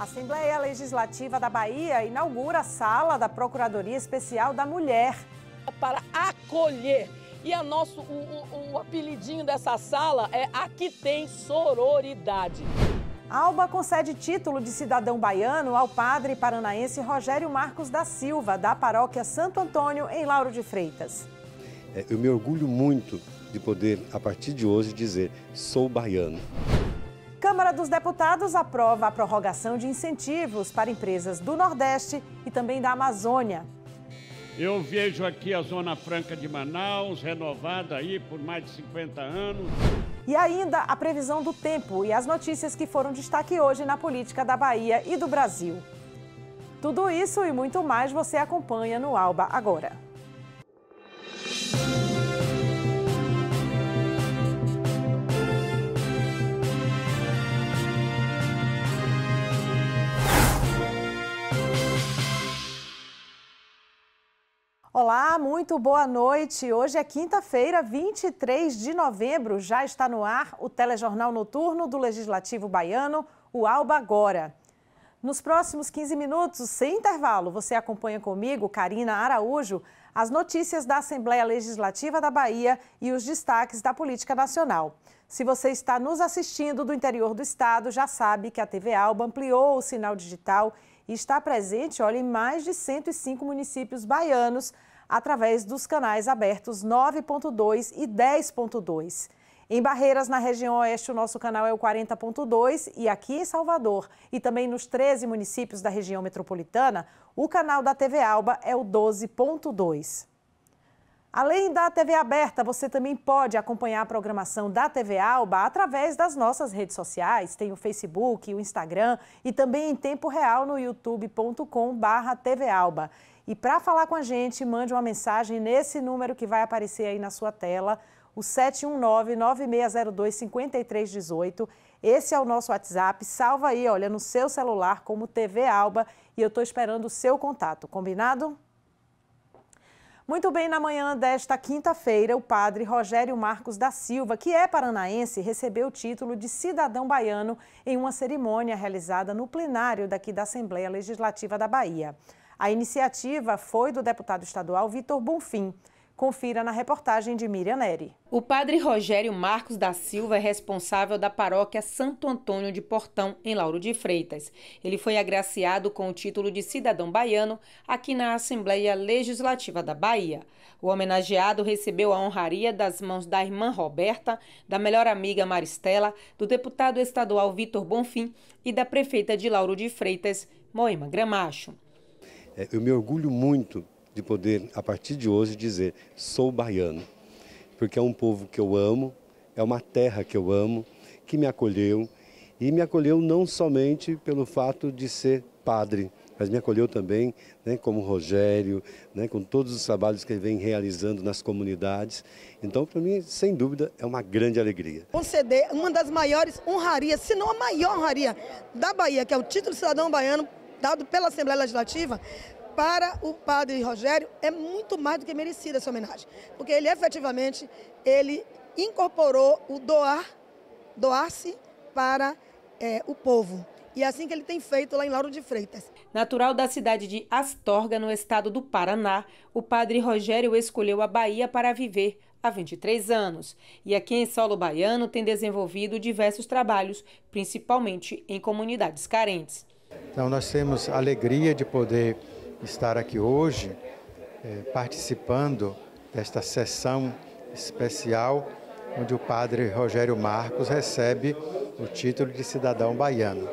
A Assembleia Legislativa da Bahia inaugura a sala da Procuradoria Especial da Mulher. Para acolher. E a nosso, o, o, o apelidinho dessa sala é Aqui Tem Sororidade. Alba concede título de cidadão baiano ao padre paranaense Rogério Marcos da Silva, da paróquia Santo Antônio, em Lauro de Freitas. É, eu me orgulho muito de poder, a partir de hoje, dizer: sou baiano. Câmara dos Deputados aprova a prorrogação de incentivos para empresas do Nordeste e também da Amazônia. Eu vejo aqui a Zona Franca de Manaus renovada aí por mais de 50 anos. E ainda a previsão do tempo e as notícias que foram destaque hoje na política da Bahia e do Brasil. Tudo isso e muito mais você acompanha no Alba agora. Olá, muito boa noite. Hoje é quinta-feira, 23 de novembro. Já está no ar o telejornal noturno do Legislativo Baiano, o Alba Agora. Nos próximos 15 minutos, sem intervalo, você acompanha comigo, Karina Araújo, as notícias da Assembleia Legislativa da Bahia e os destaques da política nacional. Se você está nos assistindo do interior do estado, já sabe que a TV Alba ampliou o sinal digital e e está presente olha, em mais de 105 municípios baianos através dos canais abertos 9.2 e 10.2. Em Barreiras, na região oeste, o nosso canal é o 40.2 e aqui em Salvador e também nos 13 municípios da região metropolitana, o canal da TV Alba é o 12.2. Além da TV aberta, você também pode acompanhar a programação da TV Alba através das nossas redes sociais. Tem o Facebook, o Instagram e também em tempo real no youtube.com/barra TV Alba. E para falar com a gente, mande uma mensagem nesse número que vai aparecer aí na sua tela, o 719-9602-5318. Esse é o nosso WhatsApp. Salva aí, olha, no seu celular como TV Alba e eu estou esperando o seu contato. Combinado? Muito bem, na manhã desta quinta-feira, o padre Rogério Marcos da Silva, que é paranaense, recebeu o título de cidadão baiano em uma cerimônia realizada no plenário daqui da Assembleia Legislativa da Bahia. A iniciativa foi do deputado estadual Vitor Bonfim. Confira na reportagem de Miriam Neri. O padre Rogério Marcos da Silva é responsável da paróquia Santo Antônio de Portão, em Lauro de Freitas. Ele foi agraciado com o título de cidadão baiano aqui na Assembleia Legislativa da Bahia. O homenageado recebeu a honraria das mãos da irmã Roberta, da melhor amiga Maristela, do deputado estadual Vitor Bonfim e da prefeita de Lauro de Freitas, Moema Gramacho. É, eu me orgulho muito de poder, a partir de hoje, dizer: sou baiano, porque é um povo que eu amo, é uma terra que eu amo, que me acolheu e me acolheu não somente pelo fato de ser padre, mas me acolheu também né, como Rogério, né, com todos os trabalhos que ele vem realizando nas comunidades. Então, para mim, sem dúvida, é uma grande alegria. Conceder uma das maiores honrarias, se não a maior honraria da Bahia, que é o título de cidadão baiano dado pela Assembleia Legislativa, para o padre Rogério é muito mais do que merecida essa homenagem, porque ele efetivamente ele incorporou o doar, doar-se para é, o povo. E é assim que ele tem feito lá em Lauro de Freitas. Natural da cidade de Astorga, no estado do Paraná, o padre Rogério escolheu a Bahia para viver há 23 anos. E aqui em solo baiano tem desenvolvido diversos trabalhos, principalmente em comunidades carentes. Então nós temos a alegria de poder estar aqui hoje eh, participando desta sessão especial onde o padre Rogério Marcos recebe o título de cidadão baiano.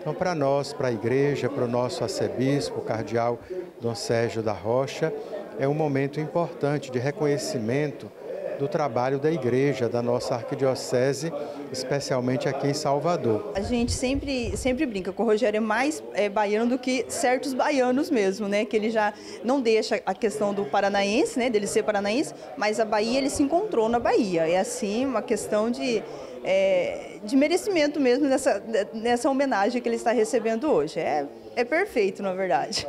Então, para nós, para a igreja, para o nosso arcebispo, o cardeal Dom Sérgio da Rocha, é um momento importante de reconhecimento do trabalho da igreja, da nossa arquidiocese, especialmente aqui em Salvador. A gente sempre, sempre brinca com o Rogério, é mais é, baiano do que certos baianos mesmo, né? Que ele já não deixa a questão do paranaense, né? Dele ser paranaense, mas a Bahia, ele se encontrou na Bahia. É assim, uma questão de, é, de merecimento mesmo nessa, nessa homenagem que ele está recebendo hoje. É, é perfeito, na verdade.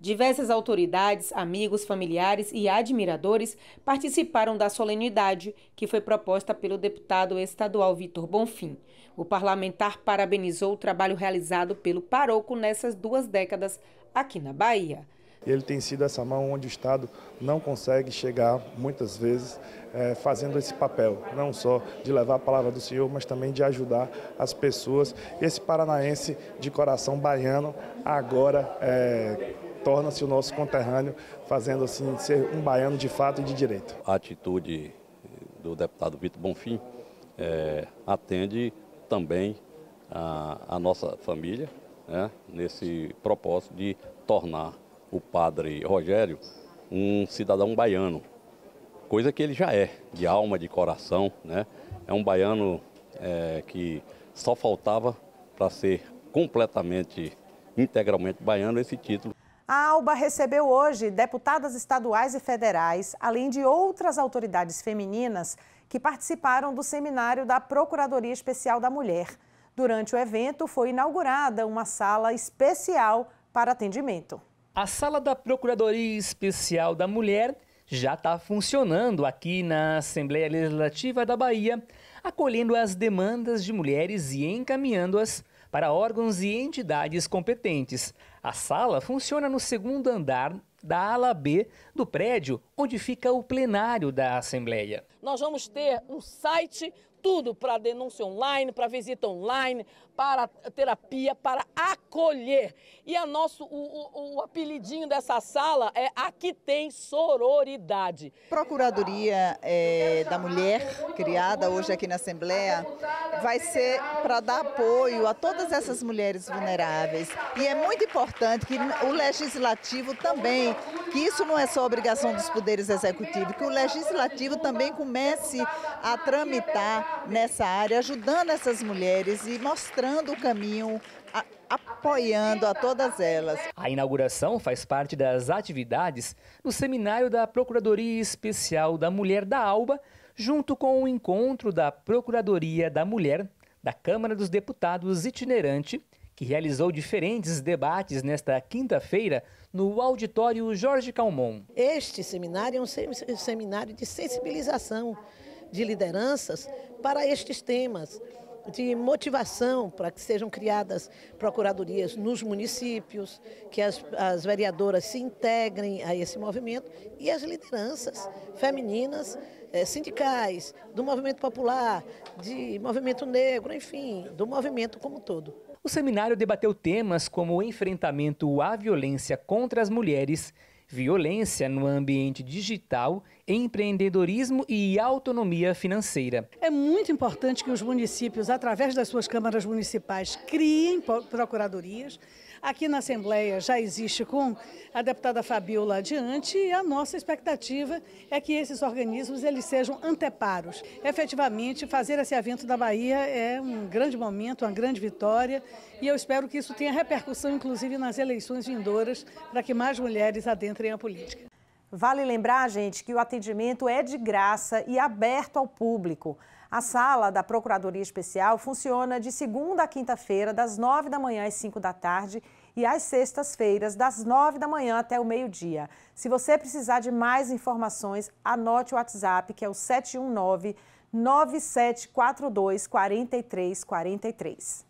Diversas autoridades, amigos, familiares e admiradores participaram da solenidade que foi proposta pelo deputado estadual Vitor Bonfim. O parlamentar parabenizou o trabalho realizado pelo Paroco nessas duas décadas aqui na Bahia ele tem sido essa mão onde o Estado não consegue chegar, muitas vezes, é, fazendo esse papel, não só de levar a palavra do Senhor, mas também de ajudar as pessoas. Esse paranaense de coração baiano agora é, torna-se o nosso conterrâneo, fazendo assim ser um baiano de fato e de direito. A atitude do deputado Vitor Bonfim é, atende também a, a nossa família, né, nesse propósito de tornar o padre Rogério um cidadão baiano, coisa que ele já é, de alma, de coração, né? É um baiano é, que só faltava para ser completamente, integralmente baiano esse título. A ALBA recebeu hoje deputadas estaduais e federais, além de outras autoridades femininas que participaram do seminário da Procuradoria Especial da Mulher. Durante o evento, foi inaugurada uma sala especial para atendimento. A sala da Procuradoria Especial da Mulher já está funcionando aqui na Assembleia Legislativa da Bahia, acolhendo as demandas de mulheres e encaminhando-as para órgãos e entidades competentes. A sala funciona no segundo andar da ala B do prédio onde fica o plenário da Assembleia. Nós vamos ter um site tudo para denúncia online, para visita online, para terapia, para acolher. E a nosso, o, o, o apelidinho dessa sala é Aqui Tem Sororidade. Procuradoria é, da Mulher, criada hoje aqui na Assembleia, vai ser para dar apoio a todas essas mulheres vulneráveis. E é muito importante que o Legislativo também, que isso não é só obrigação dos poderes executivos, que o Legislativo também comece a tramitar nessa área, ajudando essas mulheres e mostrando mostrando o caminho, a, apoiando a todas elas. A inauguração faz parte das atividades do Seminário da Procuradoria Especial da Mulher da Alba, junto com o encontro da Procuradoria da Mulher da Câmara dos Deputados itinerante, que realizou diferentes debates nesta quinta-feira no auditório Jorge Calmon. Este seminário é um seminário de sensibilização de lideranças para estes temas de motivação para que sejam criadas procuradorias nos municípios, que as, as vereadoras se integrem a esse movimento e as lideranças femininas eh, sindicais, do movimento popular, de movimento negro, enfim, do movimento como um todo. O seminário debateu temas como o enfrentamento à violência contra as mulheres violência no ambiente digital, empreendedorismo e autonomia financeira. É muito importante que os municípios, através das suas câmaras municipais, criem procuradorias Aqui na Assembleia já existe com a deputada Fabiola adiante e a nossa expectativa é que esses organismos eles sejam anteparos. Efetivamente, fazer esse evento da Bahia é um grande momento, uma grande vitória e eu espero que isso tenha repercussão, inclusive nas eleições vindouras, para que mais mulheres adentrem a política. Vale lembrar, gente, que o atendimento é de graça e aberto ao público. A sala da Procuradoria Especial funciona de segunda a quinta-feira, das nove da manhã às cinco da tarde, e às sextas-feiras, das nove da manhã até o meio-dia. Se você precisar de mais informações, anote o WhatsApp, que é o 719 9742 4343.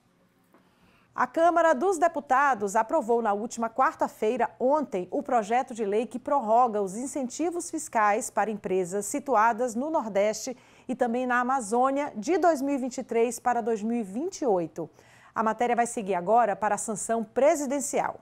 A Câmara dos Deputados aprovou na última quarta-feira, ontem, o projeto de lei que prorroga os incentivos fiscais para empresas situadas no Nordeste e também na Amazônia de 2023 para 2028. A matéria vai seguir agora para a sanção presidencial.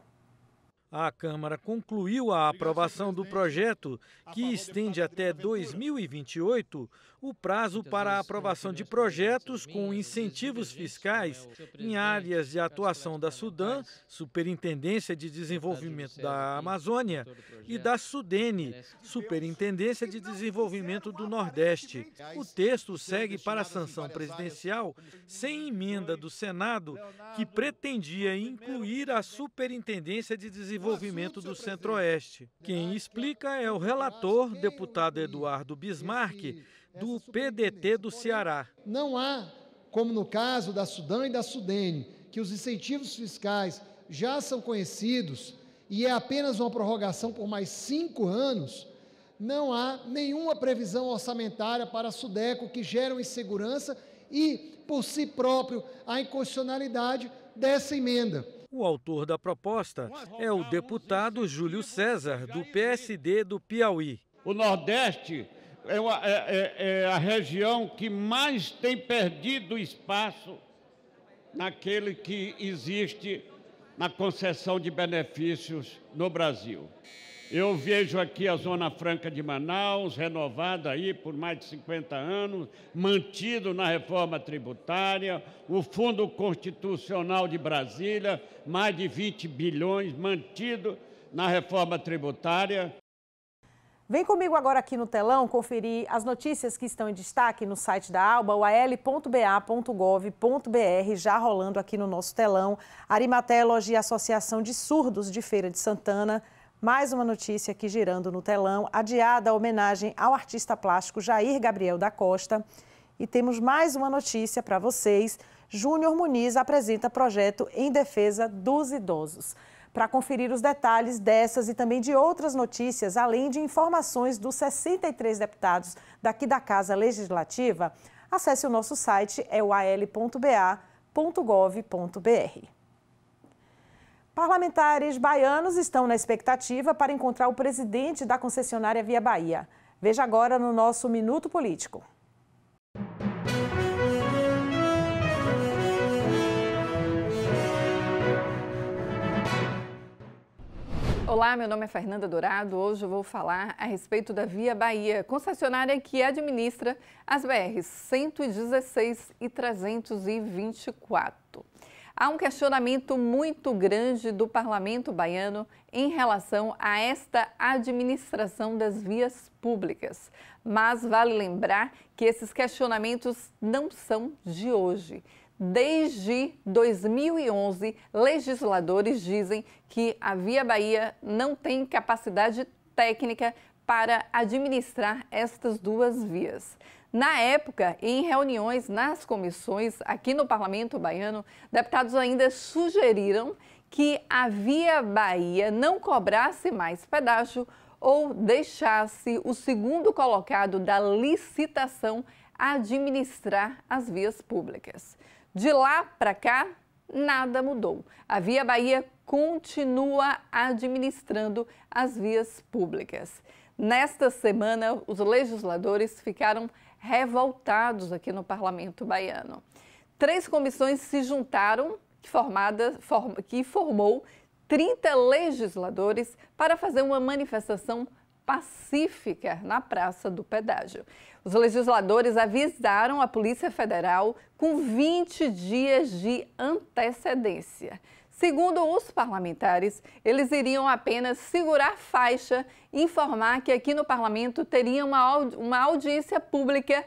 A Câmara concluiu a aprovação do projeto, que estende até 2028 o prazo para a aprovação de projetos com incentivos fiscais em áreas de atuação da Sudam, Superintendência de Desenvolvimento da Amazônia, e da Sudene, Superintendência de Desenvolvimento do Nordeste. O texto segue para a sanção presidencial sem emenda do Senado, que pretendia incluir a Superintendência de Desenvolvimento desenvolvimento do Centro-Oeste. Quem explica é o relator, deputado Eduardo Bismarck, do PDT do Ceará. Não há, como no caso da Sudão e da Sudene, que os incentivos fiscais já são conhecidos e é apenas uma prorrogação por mais cinco anos, não há nenhuma previsão orçamentária para a Sudeco que gera insegurança e, por si próprio, a inconstitucionalidade dessa emenda. O autor da proposta é o deputado Júlio César, do PSD do Piauí. O Nordeste é, uma, é, é, é a região que mais tem perdido espaço naquele que existe na concessão de benefícios no Brasil. Eu vejo aqui a Zona Franca de Manaus, renovada aí por mais de 50 anos, mantido na reforma tributária, o Fundo Constitucional de Brasília, mais de 20 bilhões, mantido na reforma tributária. Vem comigo agora aqui no telão conferir as notícias que estão em destaque no site da ALBA, o al.ba.gov.br, já rolando aqui no nosso telão. Arimaté elogia a Associação de Surdos de Feira de Santana. Mais uma notícia aqui girando no telão, adiada a homenagem ao artista plástico Jair Gabriel da Costa. E temos mais uma notícia para vocês. Júnior Muniz apresenta projeto em defesa dos idosos. Para conferir os detalhes dessas e também de outras notícias, além de informações dos 63 deputados daqui da Casa Legislativa, acesse o nosso site é o al.ba.gov.br. Parlamentares baianos estão na expectativa para encontrar o presidente da concessionária Via Bahia. Veja agora no nosso Minuto Político. Olá, meu nome é Fernanda Dourado. Hoje eu vou falar a respeito da Via Bahia, concessionária que administra as BRs 116 e 324. Há um questionamento muito grande do parlamento baiano em relação a esta administração das vias públicas. Mas vale lembrar que esses questionamentos não são de hoje. Desde 2011, legisladores dizem que a Via Bahia não tem capacidade técnica para administrar estas duas vias. Na época, em reuniões nas comissões aqui no Parlamento Baiano, deputados ainda sugeriram que a Via Bahia não cobrasse mais pedágio ou deixasse o segundo colocado da licitação administrar as vias públicas. De lá para cá, nada mudou. A Via Bahia continua administrando as vias públicas. Nesta semana, os legisladores ficaram revoltados aqui no parlamento baiano. Três comissões se juntaram, que, form, que formou 30 legisladores para fazer uma manifestação pacífica na Praça do Pedágio. Os legisladores avisaram a Polícia Federal com 20 dias de antecedência. Segundo os parlamentares, eles iriam apenas segurar faixa e informar que aqui no parlamento teria uma, audi uma audiência pública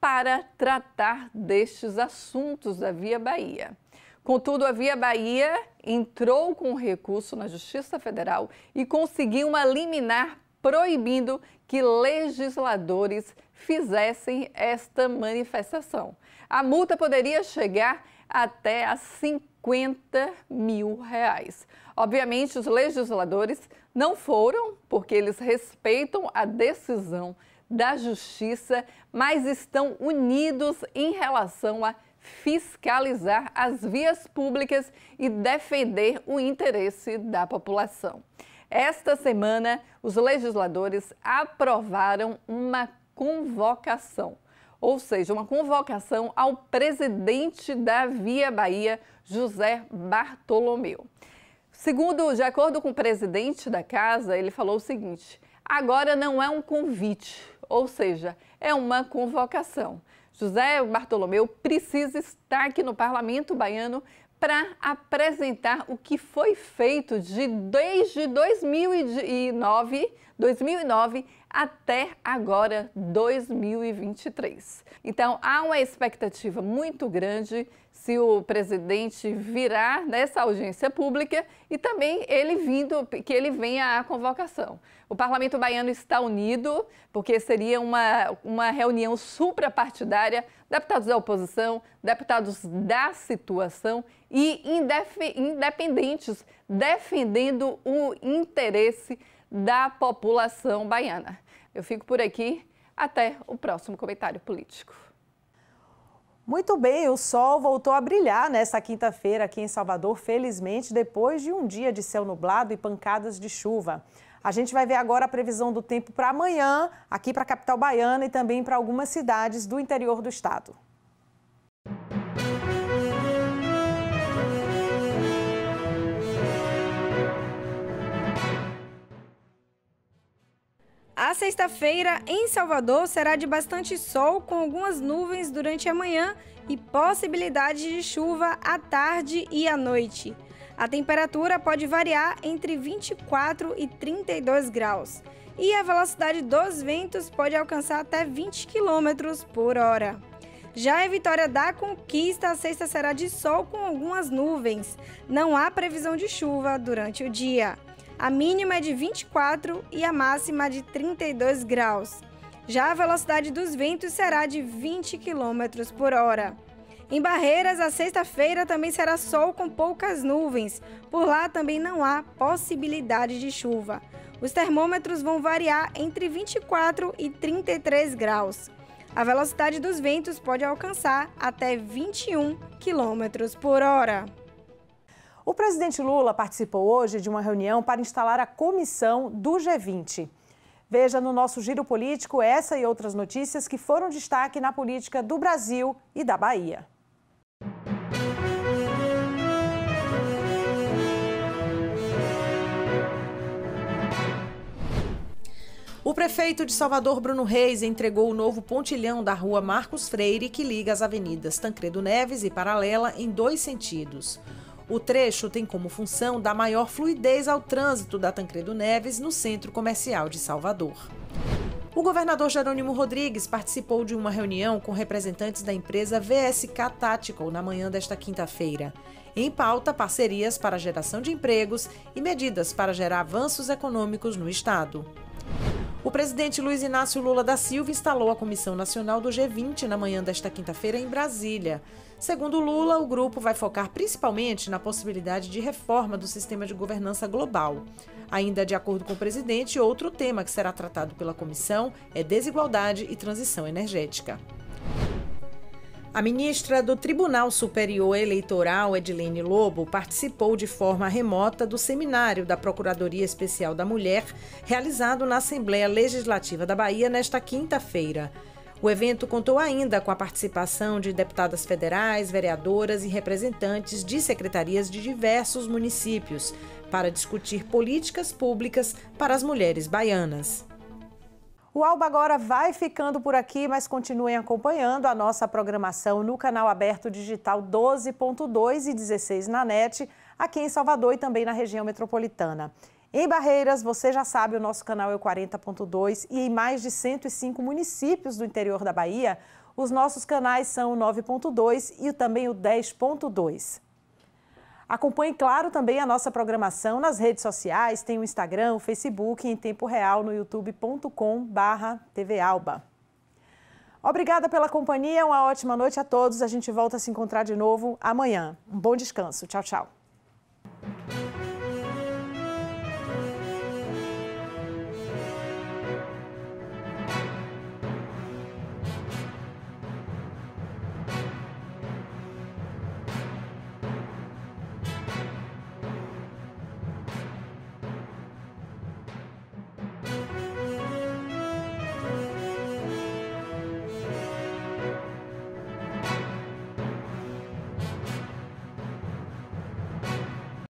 para tratar destes assuntos da Via Bahia. Contudo, a Via Bahia entrou com recurso na Justiça Federal e conseguiu uma liminar proibindo que legisladores fizessem esta manifestação. A multa poderia chegar até a 50 50 mil reais. Obviamente, os legisladores não foram, porque eles respeitam a decisão da Justiça, mas estão unidos em relação a fiscalizar as vias públicas e defender o interesse da população. Esta semana, os legisladores aprovaram uma convocação ou seja, uma convocação ao presidente da Via Bahia, José Bartolomeu. Segundo, de acordo com o presidente da casa, ele falou o seguinte: agora não é um convite, ou seja, é uma convocação. José Bartolomeu precisa estar aqui no parlamento baiano para apresentar o que foi feito de desde 2009, 2009 até agora 2023. Então há uma expectativa muito grande se o presidente virar nessa audiência pública e também ele vindo que ele venha à convocação. O parlamento baiano está unido porque seria uma, uma reunião suprapartidária deputados da oposição, deputados da situação e independentes defendendo o interesse da população baiana. Eu fico por aqui. Até o próximo comentário político. Muito bem, o sol voltou a brilhar nesta quinta-feira aqui em Salvador, felizmente, depois de um dia de céu nublado e pancadas de chuva. A gente vai ver agora a previsão do tempo para amanhã, aqui para a capital baiana e também para algumas cidades do interior do estado. A sexta-feira em Salvador será de bastante sol com algumas nuvens durante a manhã e possibilidade de chuva à tarde e à noite. A temperatura pode variar entre 24 e 32 graus e a velocidade dos ventos pode alcançar até 20 km por hora. Já em Vitória da Conquista, a sexta será de sol com algumas nuvens. Não há previsão de chuva durante o dia. A mínima é de 24 e a máxima de 32 graus. Já a velocidade dos ventos será de 20 km por hora. Em Barreiras, a sexta-feira também será sol com poucas nuvens. Por lá também não há possibilidade de chuva. Os termômetros vão variar entre 24 e 33 graus. A velocidade dos ventos pode alcançar até 21 km por hora. O presidente Lula participou hoje de uma reunião para instalar a comissão do G20. Veja no nosso giro político essa e outras notícias que foram destaque na política do Brasil e da Bahia. O prefeito de Salvador, Bruno Reis, entregou o novo pontilhão da rua Marcos Freire, que liga as avenidas Tancredo Neves e Paralela em dois sentidos. O trecho tem como função dar maior fluidez ao trânsito da Tancredo Neves no centro comercial de Salvador. O governador Jerônimo Rodrigues participou de uma reunião com representantes da empresa VSK Tactical na manhã desta quinta-feira. Em pauta, parcerias para geração de empregos e medidas para gerar avanços econômicos no estado. O presidente Luiz Inácio Lula da Silva instalou a Comissão Nacional do G20 na manhã desta quinta-feira em Brasília. Segundo Lula, o grupo vai focar principalmente na possibilidade de reforma do sistema de governança global. Ainda de acordo com o presidente, outro tema que será tratado pela comissão é desigualdade e transição energética. A ministra do Tribunal Superior Eleitoral, Edilene Lobo, participou de forma remota do seminário da Procuradoria Especial da Mulher, realizado na Assembleia Legislativa da Bahia nesta quinta-feira. O evento contou ainda com a participação de deputadas federais, vereadoras e representantes de secretarias de diversos municípios para discutir políticas públicas para as mulheres baianas. O Alba agora vai ficando por aqui, mas continuem acompanhando a nossa programação no canal aberto digital 12.2 e 16 na net, aqui em Salvador e também na região metropolitana. Em Barreiras, você já sabe, o nosso canal é o 40.2 e em mais de 105 municípios do interior da Bahia, os nossos canais são o 9.2 e também o 10.2. Acompanhe, claro, também a nossa programação nas redes sociais, tem o Instagram, o Facebook, em tempo real no youtube.com barra tvalba. Obrigada pela companhia, uma ótima noite a todos. A gente volta a se encontrar de novo amanhã. Um bom descanso. Tchau, tchau.